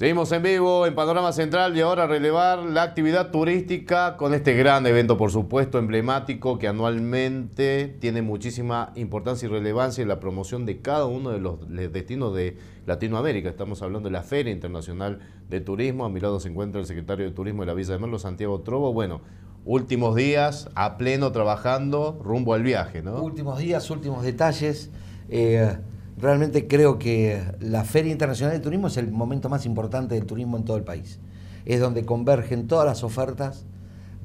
Seguimos en vivo en Panorama Central y ahora relevar la actividad turística con este gran evento, por supuesto, emblemático que anualmente tiene muchísima importancia y relevancia en la promoción de cada uno de los destinos de Latinoamérica. Estamos hablando de la Feria Internacional de Turismo. A mi lado se encuentra el secretario de Turismo de la Villa de Merlo, Santiago Trobo. Bueno, últimos días a pleno trabajando rumbo al viaje, ¿no? Últimos días, últimos detalles. Eh, Realmente creo que la Feria Internacional de Turismo es el momento más importante del turismo en todo el país. Es donde convergen todas las ofertas,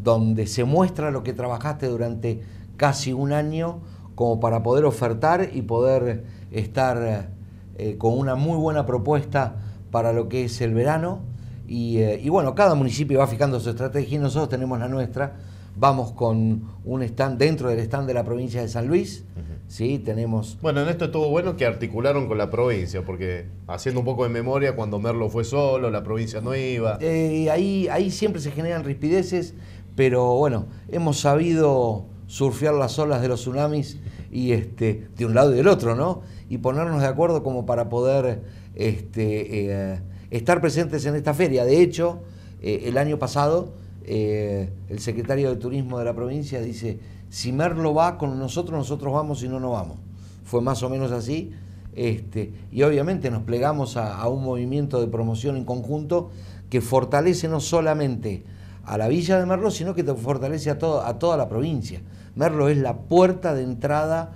donde se muestra lo que trabajaste durante casi un año como para poder ofertar y poder estar eh, con una muy buena propuesta para lo que es el verano. Y, eh, y bueno, cada municipio va fijando su estrategia y nosotros tenemos la nuestra Vamos con un stand dentro del stand de la provincia de San Luis. Sí, tenemos. Bueno, en esto estuvo bueno que articularon con la provincia, porque haciendo un poco de memoria, cuando Merlo fue solo, la provincia no iba. Eh, ahí, ahí siempre se generan rispideces, pero bueno, hemos sabido surfear las olas de los tsunamis y este, de un lado y del otro, ¿no? Y ponernos de acuerdo como para poder este, eh, estar presentes en esta feria. De hecho, eh, el año pasado eh, el secretario de Turismo de la provincia dice, si Merlo va con nosotros, nosotros vamos, y no, no vamos. Fue más o menos así. Este, y obviamente nos plegamos a, un movimiento de promoción en conjunto que fortalece no solamente a la villa de Merlo, sino que te fortalece a, a toda la provincia. Merlo es la puerta de entrada,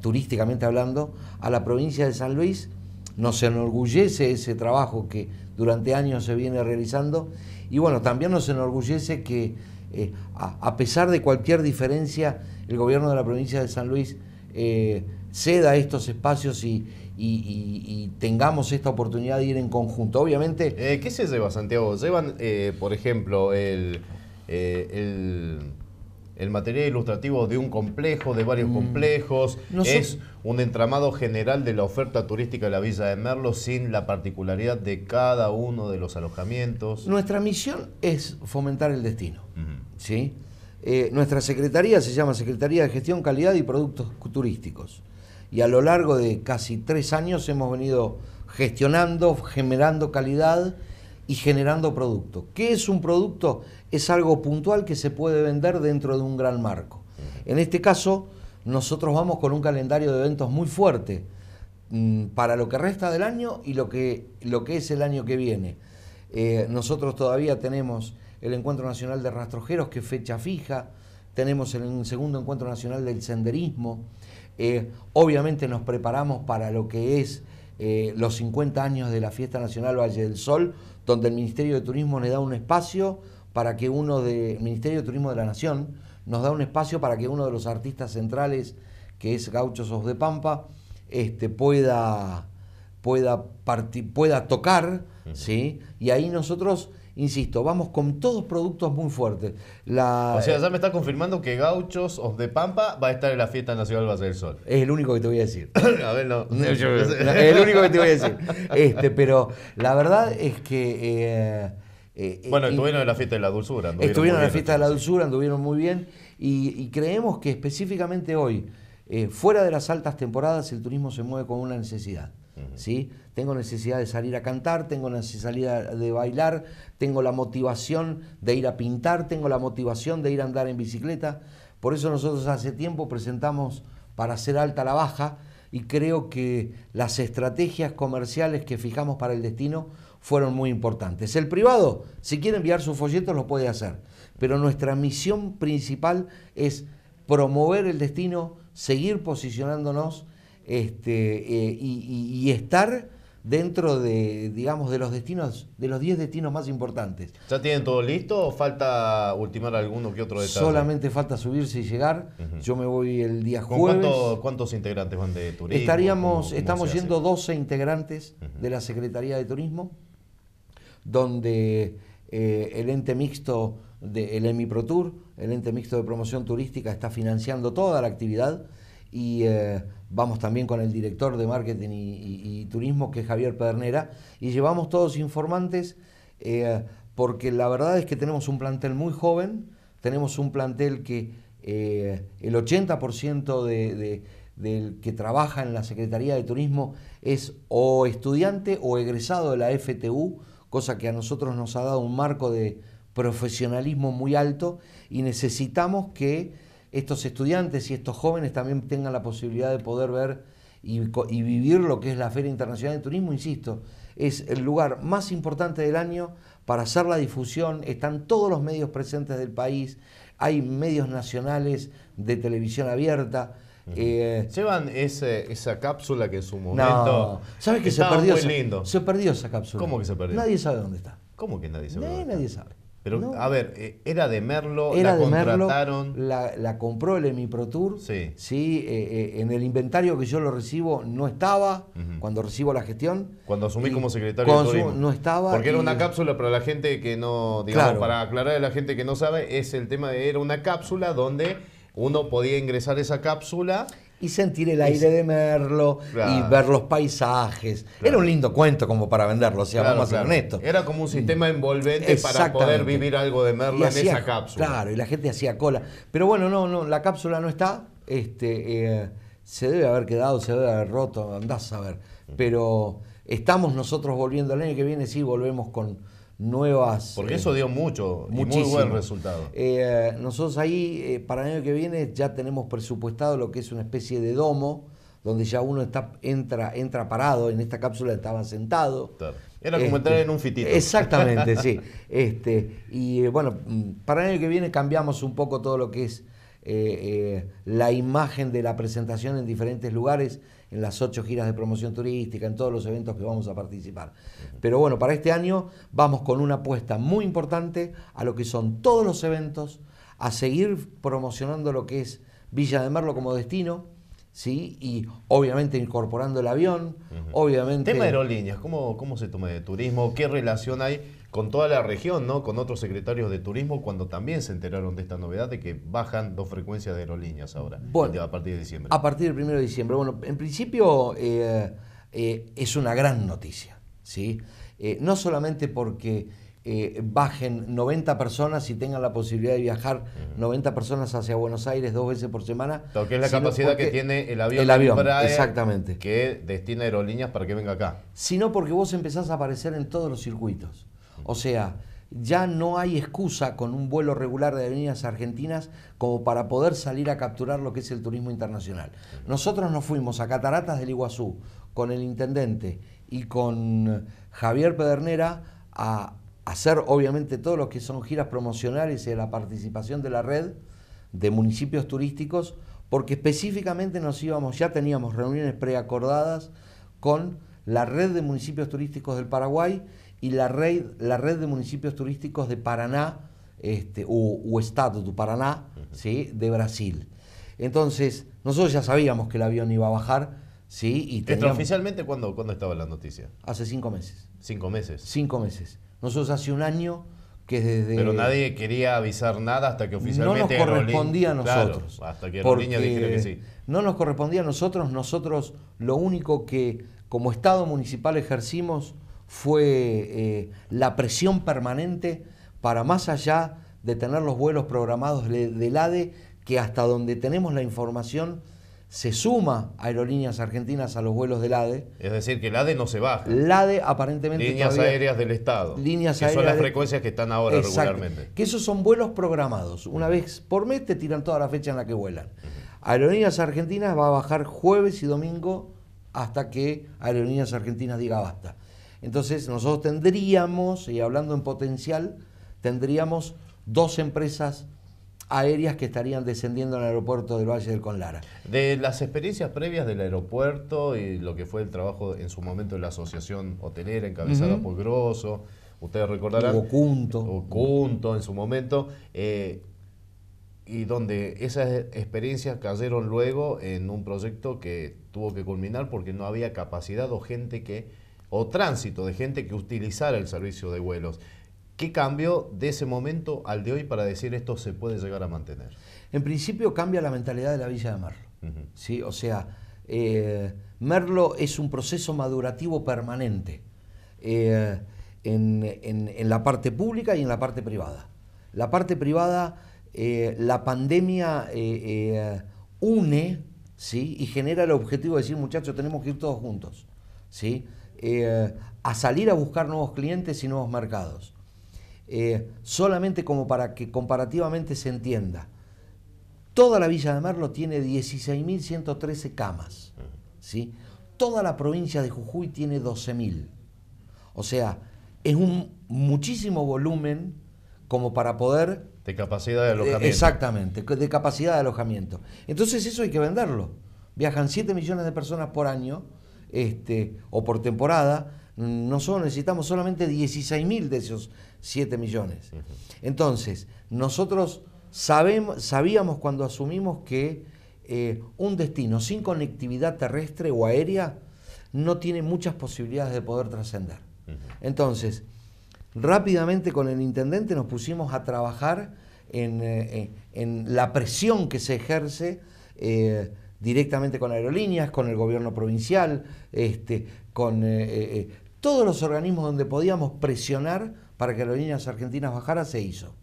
turísticamente hablando, a la provincia de San Luis. Nos enorgullece ese trabajo que durante años se viene realizando. Y bueno, también nos enorgullece que eh, a, pesar de cualquier diferencia, el gobierno de la provincia de San Luis eh, ceda estos espacios y, tengamos esta oportunidad de ir en conjunto. Obviamente... Eh, ¿Qué se lleva, Santiago? ¿Llevan, por ejemplo, el el material ilustrativo de un complejo, de varios mm. complejos, es un entramado general de la oferta turística de la Villa de Merlo sin la particularidad de cada uno de los alojamientos. Nuestra misión es fomentar el destino. ¿sí? Eh, nuestra secretaría se llama Secretaría de Gestión, Calidad y Productos Turísticos. Y a lo largo de casi tres años hemos venido gestionando, generando calidad y generando producto. ¿Qué es un producto? Es algo puntual que se puede vender dentro de un gran marco. En este caso, nosotros vamos con un calendario de eventos muy fuerte mm, para lo que resta del año y lo que, lo que es el año que viene. Eh, nosotros todavía tenemos el Encuentro Nacional de Rastrojeros, que es fecha fija, tenemos el segundo Encuentro Nacional del Senderismo, eh, obviamente nos preparamos para lo que es eh, los 50 años de la Fiesta Nacional Valle del Sol, donde el Ministerio de Turismo le da un espacio para que uno de Ministerio de Turismo de la Nación nos da un espacio para que uno de los artistas centrales, que es Gauchos of de Pampa, este, pueda, pueda, pueda tocar, ¿sí? Y ahí nosotros insisto, vamos con todos productos muy fuertes. La, o sea, ya eh, me está confirmando que Gauchos of de Pampa va a estar en la fiesta nacional base del Sol. Es el único que te voy a decir. a ver, no. es el único que te voy a decir. Este, pero la verdad es que... Eh, eh, bueno, estuvieron en la fiesta de la dulzura. Estuvieron en la fiesta de la dulzura, anduvieron muy bien y, creemos que específicamente hoy, fuera de las altas temporadas, el turismo se mueve con una necesidad. ¿sí? Tengo necesidad de salir a cantar, tengo necesidad de bailar, tengo la motivación de ir a pintar, tengo la motivación de ir a andar en bicicleta. Por eso nosotros hace tiempo presentamos para hacer alta la baja y creo que las estrategias comerciales que fijamos para el destino fueron muy importantes. El privado, si quiere enviar sus folletos, lo puede hacer, pero nuestra misión principal es promover el destino, seguir posicionándonos este, eh, y, estar dentro de, digamos, de los destinos, de los 10 destinos más importantes. ¿Ya tienen todo listo o falta ultimar alguno que otro detalle? Solamente falta subirse y llegar. Yo me voy el día jueves. ¿Cuántos integrantes van de turismo? Estaríamos, estamos yendo 12 integrantes de la Secretaría de Turismo, donde eh, el ente mixto del de, Tour, el ente mixto de promoción turística, está financiando toda la actividad y eh, vamos también con el director de marketing y, turismo, que es Javier Pedernera, y llevamos todos informantes, eh, porque la verdad es que tenemos un plantel muy joven, tenemos un plantel que eh, el 80% del que trabaja en la Secretaría de Turismo es o estudiante o egresado de la FTU, cosa que a nosotros nos ha dado un marco de profesionalismo muy alto y necesitamos que estos estudiantes y estos jóvenes también tengan la posibilidad de poder ver y, vivir lo que es la Feria Internacional de Turismo, insisto, es el lugar más importante del año para hacer la difusión, están todos los medios presentes del país, hay medios nacionales de televisión abierta, eh, Llevan ese, esa cápsula que en su momento. ¿Sabes que se perdió? Se, perdió esa cápsula. ¿Cómo que se perdió? Nadie sabe dónde está. ¿Cómo que nadie sabe? Nadie, sabe. Pero, a ver, eh, era de Merlo, era la contrataron. la, compró el Emiprotur. Sí. sí eh, eh, en el inventario que yo lo recibo no estaba cuando recibo la gestión. Cuando asumí como secretario de turismo. No estaba. Porque era una cápsula para la gente que no, digamos, para aclarar a la gente que no sabe, es el tema de, era una cápsula donde uno podía ingresar esa cápsula y sentir el aire de Merlo y ver los paisajes. Era un lindo cuento como para venderlo, o sea, vamos a ser honestos. Era como un sistema envolvente para poder vivir algo de Merlo en esa cápsula. Claro, y la gente hacía cola. Pero bueno, no, no, la cápsula no está. Este, eh, se debe haber quedado, se debe haber roto, andás a ver. Mm. Pero estamos nosotros volviendo el año que viene, sí, volvemos con nuevas. Porque eh, eso dio mucho, muy buen resultado. Eh, nosotros ahí, eh, para el año que viene, ya tenemos presupuestado lo que es una especie de domo, donde ya uno está, entra, entra parado, en esta cápsula estaba sentado. Era como este, entrar en un fitito. Exactamente, sí. Este, y bueno, para el año que viene cambiamos un poco todo lo que es la imagen de la presentación en diferentes lugares en las ocho giras de promoción turística, en todos los eventos que vamos a participar. Pero bueno, para este año vamos con una apuesta muy importante a lo que son todos los eventos, a seguir promocionando lo que es Villa de Merlo como destino, ¿sí? Y obviamente incorporando el avión, obviamente... Tema de aerolíneas, ¿cómo, ¿cómo se toma de turismo? ¿Qué relación hay con toda la región, ¿no? con otros secretarios de turismo, cuando también se enteraron de esta novedad de que bajan dos frecuencias de aerolíneas ahora, a partir de diciembre. A partir del 1 de diciembre. Bueno, en principio eh, eh, es una gran noticia, ¿sí? Eh, no solamente porque bajen 90 personas y tengan la posibilidad de viajar 90 personas hacia Buenos Aires dos veces por semana. Porque que es la capacidad que tiene el avión, el exactamente. que destina aerolíneas para que venga acá. Sino porque vos empezás a aparecer en todos los circuitos. O sea, ya no hay excusa con un vuelo regular de avenidas argentinas como para poder salir a capturar lo que es el turismo internacional. Nosotros nos fuimos a Cataratas del Iguazú con el intendente y con eh, Javier Pedernera a hacer obviamente todo lo que son giras promocionales y la participación de la red de municipios turísticos, porque específicamente nos íbamos, ya teníamos reuniones preacordadas con la red de municipios turísticos del Paraguay y la red, la red de municipios turísticos de Paraná este, o, Estado de Paraná ¿sí? de Brasil. Entonces, nosotros ya sabíamos que el avión iba a bajar. ¿sí? Y oficialmente ¿cuándo, estaba la noticia? Hace cinco meses. ¿Cinco meses? Cinco meses. Nosotros hace un año que desde... Pero nadie quería avisar nada hasta que oficialmente... No nos correspondía a nosotros. hasta que que sí. No nos correspondía a nosotros. Nosotros lo único que como Estado municipal ejercimos fue eh, la presión permanente para más allá de tener los vuelos programados del ADE, que hasta donde tenemos la información se suma Aerolíneas Argentinas a los vuelos del ADE. Es decir, que el ADE no se baja. El aparentemente... Líneas aéreas del Estado. Líneas Son las frecuencias que están ahora regularmente. Que esos son vuelos programados. Una vez por mes te tiran toda la fecha en la que vuelan. Aerolíneas Argentinas va a bajar jueves y domingo hasta que Aerolíneas Argentinas diga basta. Entonces nosotros tendríamos, y hablando en potencial, tendríamos dos empresas aéreas que estarían descendiendo al aeropuerto del Valle del Conlara. De las experiencias previas del aeropuerto y lo que fue el trabajo en su momento de la asociación hotelera encabezada por Grosso, ustedes recordarán. Ocunto. Ocunto en su momento. Eh, y donde esas experiencias cayeron luego en un proyecto que tuvo que culminar porque no había capacidad o gente que, o tránsito de gente que utilizara el servicio de vuelos. ¿Qué cambió de ese momento al de hoy para decir esto se puede llegar a mantener? En principio cambia la mentalidad de la Villa de Merlo. ¿sí? O sea, eh, Merlo es un proceso madurativo permanente eh, en la parte pública y en la parte privada. La parte privada eh, la pandemia eh, eh, une ¿sí? y genera el objetivo de decir, muchachos, tenemos que ir todos juntos ¿sí? a salir a buscar nuevos clientes y nuevos mercados. solamente como para que comparativamente se entienda, toda la Villa de Merlo tiene 16.113 camas. ¿sí? Toda la provincia de Jujuy tiene 12.000. O sea, es un muchísimo volumen como para poder de capacidad de alojamiento. Exactamente, de capacidad de alojamiento. Entonces eso hay que venderlo. Viajan 7 millones de personas por año este, o por temporada. Nosotros necesitamos solamente 16 mil de esos 7 millones. Entonces, nosotros sabemos, sabíamos cuando asumimos que eh, un destino sin conectividad terrestre o aérea no tiene muchas posibilidades de poder trascender. Entonces, Rápidamente con el intendente nos pusimos a trabajar en, eh, eh, la presión que se ejerce eh, directamente con aerolíneas, con el gobierno provincial, este, con todos los organismos donde podíamos presionar para que aerolíneas argentinas bajara, se hizo.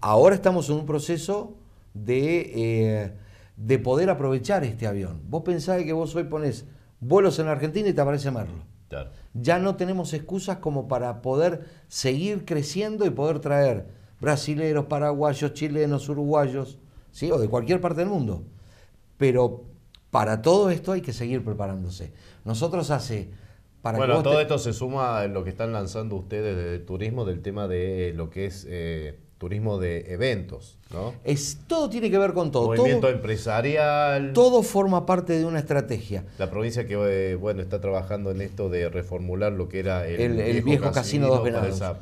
ahora estamos en un proceso de, poder aprovechar este avión. Vos pensáis que vos hoy pones vuelos en Argentina y te aparece Merlo. Ya no tenemos excusas como para poder seguir creciendo y poder traer brasileros, paraguayos, chilenos, uruguayos, ¿sí? o de cualquier parte del mundo. Pero para todo esto hay que seguir preparándose. Nosotros hace... Para bueno, todo esto se suma a lo que están lanzando ustedes de turismo, del tema de lo que es... Eh, turismo de eventos, ¿no? Es, todo tiene que ver con todo. Movimiento empresarial. Todo forma parte de una estrategia. La provincia que, eh, bueno, está trabajando en esto de reformular lo que era el, viejo, casino, dos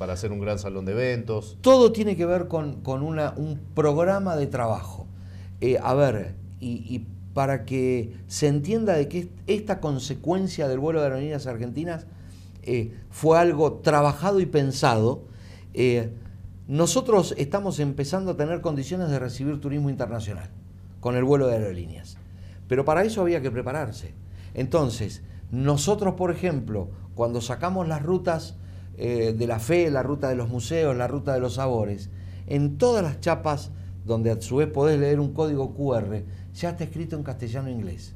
Para, hacer un gran salón de eventos. Todo tiene que ver con, una, un programa de trabajo. Eh, a ver, y, para que se entienda de que esta consecuencia del vuelo de aerolíneas argentinas eh, fue algo trabajado y pensado, nosotros estamos empezando a tener condiciones de recibir turismo internacional con el vuelo de aerolíneas. Pero para eso había que prepararse. Entonces, nosotros, por ejemplo, cuando sacamos las rutas eh, de la fe, la ruta de los museos, la ruta de los sabores, en todas las chapas donde a su vez podés leer un código QR, ya está escrito en castellano e inglés.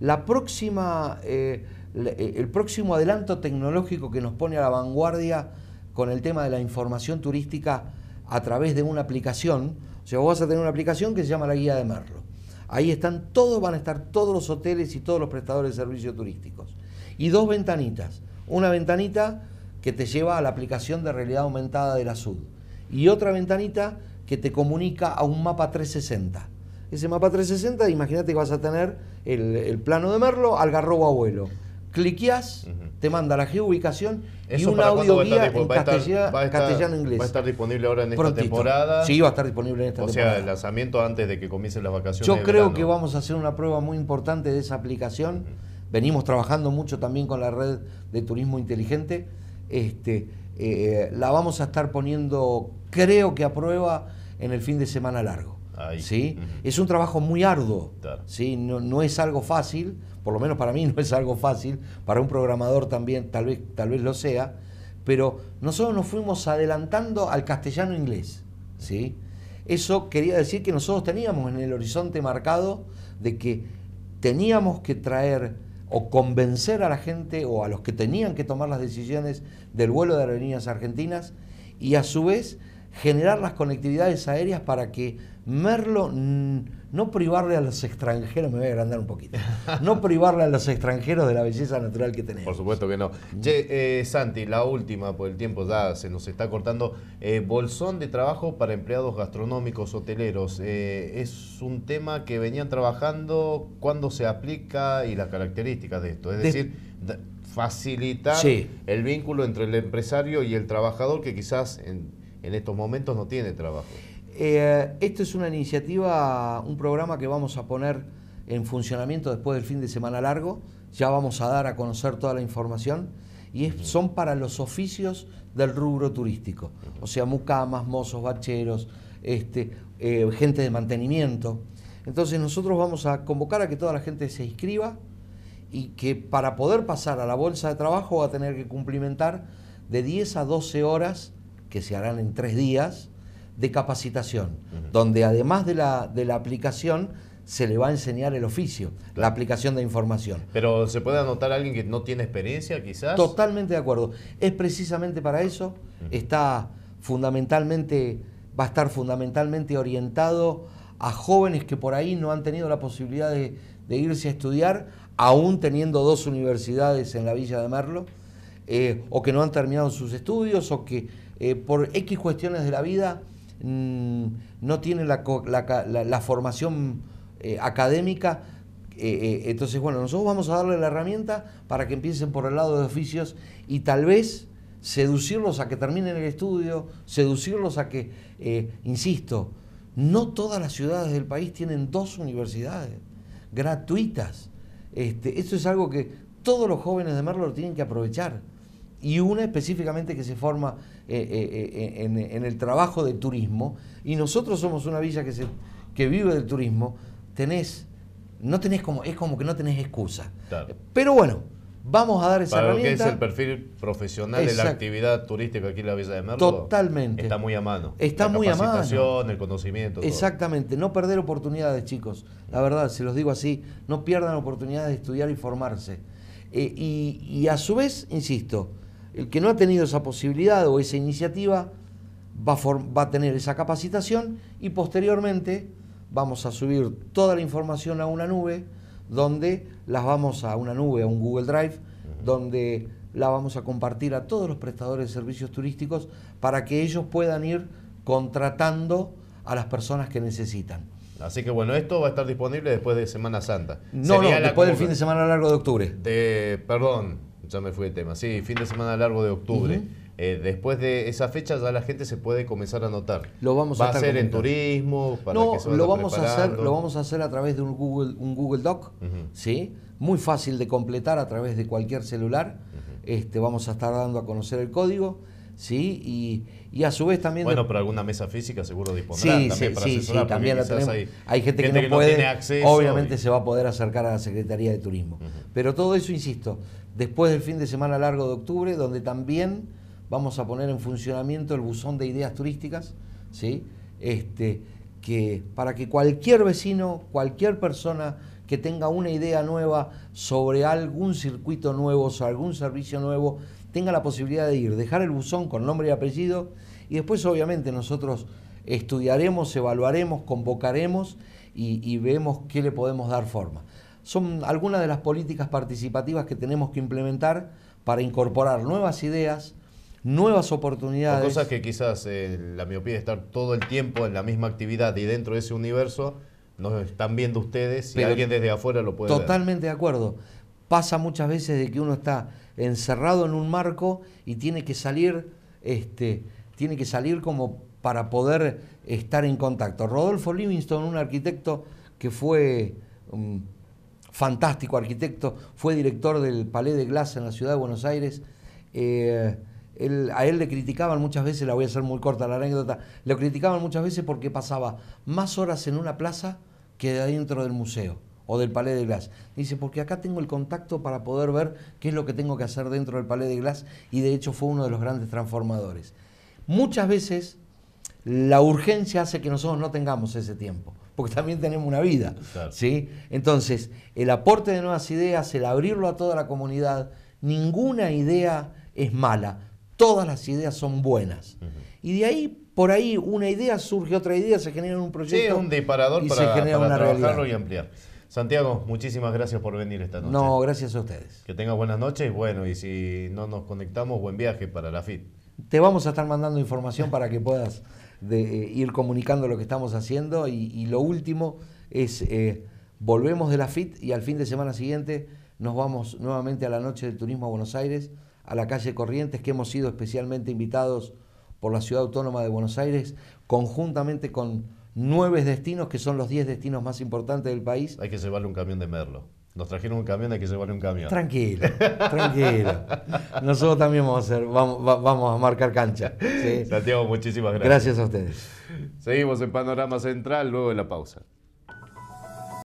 La próxima, eh, eh, el próximo adelanto tecnológico que nos pone a la vanguardia con el tema de la información turística a través de una aplicación. O sea, vos vas a tener una aplicación que se llama la Guía de Merlo. Ahí están todos, van a estar todos los hoteles y todos los prestadores de servicios turísticos. Y dos ventanitas. Una ventanita que te lleva a la aplicación de realidad aumentada de la SUD. Y otra ventanita que te comunica a un mapa 360. Ese mapa 360, imagínate que vas a tener el, plano de Merlo, Algarrobo Abuelo. Cliqueas te manda la geoubicación y un audio guía en castellano, inglés. Va a estar disponible ahora en esta temporada. Sí, va a estar disponible en esta temporada. O sea, el lanzamiento antes de que comiencen las vacaciones. Yo creo que vamos a hacer una prueba muy importante de esa aplicación. Venimos trabajando mucho también con la red de turismo inteligente. Este, eh, la vamos a estar poniendo, creo que a prueba, en el fin de semana largo. ¿sí? Es un trabajo muy arduo, No, es algo fácil, por lo menos para mí no es algo fácil, para un programador también tal vez, tal vez lo sea, pero nosotros nos fuimos adelantando al castellano inglés. ¿sí? Eso quería decir que nosotros teníamos en el horizonte marcado de que teníamos que traer o convencer a la gente o a los que tenían que tomar las decisiones del vuelo de aerolíneas argentinas y a su vez generar las conectividades aéreas para que Merlo, no privarle a los extranjeros, me voy a agrandar un poquito, no privarle a los extranjeros de la belleza natural que tenemos. Por supuesto que no. Che, eh, Santi, la última, por el tiempo ya se nos está cortando. Eh, bolsón de trabajo para empleados gastronómicos, hoteleros. Eh, es un tema que venían trabajando, cuándo se aplica y las características de esto. Es decir, facilitar el vínculo entre el empresario y el trabajador que quizás en estos momentos no tiene trabajo. Eh, esto es una iniciativa, un programa que vamos a poner en funcionamiento después del fin de semana largo. Ya vamos a dar a conocer toda la información. Y son para los oficios del rubro turístico. O sea, mucamas, mozos, bacheros, este, eh, gente de mantenimiento. Entonces nosotros vamos a convocar a que toda la gente se inscriba y que para poder pasar a la bolsa de trabajo va a tener que cumplimentar de 10 a 12 horas, que se harán en tres días, de capacitación, donde además de la, de la aplicación se le va a enseñar el oficio, la aplicación de información. Pero se puede anotar alguien que no tiene experiencia, quizás. Totalmente de acuerdo. Es precisamente para eso. Está fundamentalmente, va a estar fundamentalmente orientado a jóvenes que por ahí no han tenido la posibilidad de, irse a estudiar, aún teniendo dos universidades en la villa de Merlo, eh, o que no han terminado sus estudios, o que eh, por X cuestiones de la vida Mm, no tiene la, la, formación eh, académica. Eh, eh, entonces, bueno, nosotros vamos a darle la herramienta para que empiecen por el lado de oficios y tal vez seducirlos a que terminen el estudio, seducirlos a que, insisto, no todas las ciudades del país tienen dos universidades gratuitas. Este, esto es algo que todos los jóvenes de Merlo tienen que aprovechar y una específicamente que se forma eh, eh, eh, en, el trabajo de turismo, y nosotros somos una villa que, se, vive del turismo, tenés, no tenés como, es como que no tenés excusa. Pero bueno, vamos a dar esa Para herramienta. Lo que es el perfil profesional de la actividad turística aquí en la Villa de Merlo. Totalmente. Está muy a mano. Está muy a mano. el conocimiento. Exactamente. No perder oportunidades, chicos. La verdad, se los digo así, no pierdan oportunidades de estudiar y formarse. y, a su vez, insisto, el que no ha tenido esa posibilidad o esa iniciativa va a, tener esa capacitación y posteriormente vamos a subir toda la información a una nube donde las vamos a una nube, a un Google Drive, donde la vamos a compartir a todos los prestadores de servicios turísticos para que ellos puedan ir contratando a las personas que necesitan. Así que bueno, esto va a estar disponible después de Semana Santa. No, no, después del fin de semana largo de octubre. perdón, ya me fue el tema. Sí, fin de semana largo de octubre. Eh, después de esa fecha ya la gente se puede comenzar a anotar. Lo vamos a, Va a hacer en turismo, no, lo vamos a hacer, lo vamos a hacer a través de un Google, un Google Doc, ¿sí? Muy fácil de completar a través de cualquier celular. Este vamos a estar dando a conocer el código. ¿sí? Y, a su vez también... Bueno, pero alguna mesa física seguro dispondrán también sí, para sí, asesorar, sí, también la tenemos. Hay, gente, que no, puede, tiene acceso obviamente se va a poder acercar a la Secretaría de Turismo. Pero todo eso, insisto, después del fin de semana largo de octubre, donde también vamos a poner en funcionamiento el buzón de ideas turísticas, ¿sí? Este, que para que cualquier vecino, cualquier persona que tenga una idea nueva sobre algún circuito nuevo, sobre algún servicio nuevo, tenga la posibilidad de ir, dejar el buzón con nombre y apellido y después obviamente nosotros estudiaremos, evaluaremos, convocaremos y, vemos qué le podemos dar forma. Son algunas de las políticas participativas que tenemos que implementar para incorporar nuevas ideas, nuevas oportunidades. cosas que quizás eh, la miopía de estar todo el tiempo en la misma actividad y dentro de ese universo nos están viendo ustedes y alguien desde afuera lo puede ver. Totalmente de acuerdo. Pasa muchas veces de que uno está encerrado en un marco y tiene que salir, este, tiene que salir como para poder estar en contacto. Rodolfo Livingston, un arquitecto que fue un um, fantástico arquitecto, fue director del Palais de Glass en la ciudad de Buenos Aires. Eh, a él le criticaban muchas veces, la voy a hacer muy corta la anécdota, le criticaban muchas veces porque pasaba más horas en una plaza que adentro del museo o del palé de Glass. Dice, porque acá tengo el contacto para poder ver qué es lo que tengo que hacer dentro del palé de Glass y de hecho fue uno de los grandes transformadores. Muchas veces la urgencia hace que nosotros no tengamos ese tiempo, porque también tenemos una vida. ¿sí? Entonces, el aporte de nuevas ideas, el abrirlo a toda la comunidad, ninguna idea es mala, todas las ideas son buenas. Y de ahí, por ahí, una idea surge, otra idea, se genera un proyecto. Sí, un disparador para, se y Santiago, muchísimas gracias por venir esta noche. No, gracias a ustedes. Que tengas buenas noches bueno, y si no nos conectamos, buen viaje para la FIT. Te vamos a estar mandando información para que puedas eh, ir comunicando lo que estamos haciendo y, lo último es, eh, volvemos de la FIT y al fin de semana siguiente nos vamos nuevamente a la Noche del Turismo a Buenos Aires, a la calle Corrientes, que hemos sido especialmente invitados por la Ciudad Autónoma de Buenos Aires, conjuntamente con nueve destinos que son los diez destinos más importantes del país. Hay que llevarle un camión de Merlo. Nos trajeron un camión, hay que llevarle un camión. Tranquilo, tranquilo. Nosotros también vamos a hacer, vamos, a marcar cancha. Santiago, muchísimas gracias. Gracias a ustedes. Seguimos en Panorama Central luego de la pausa.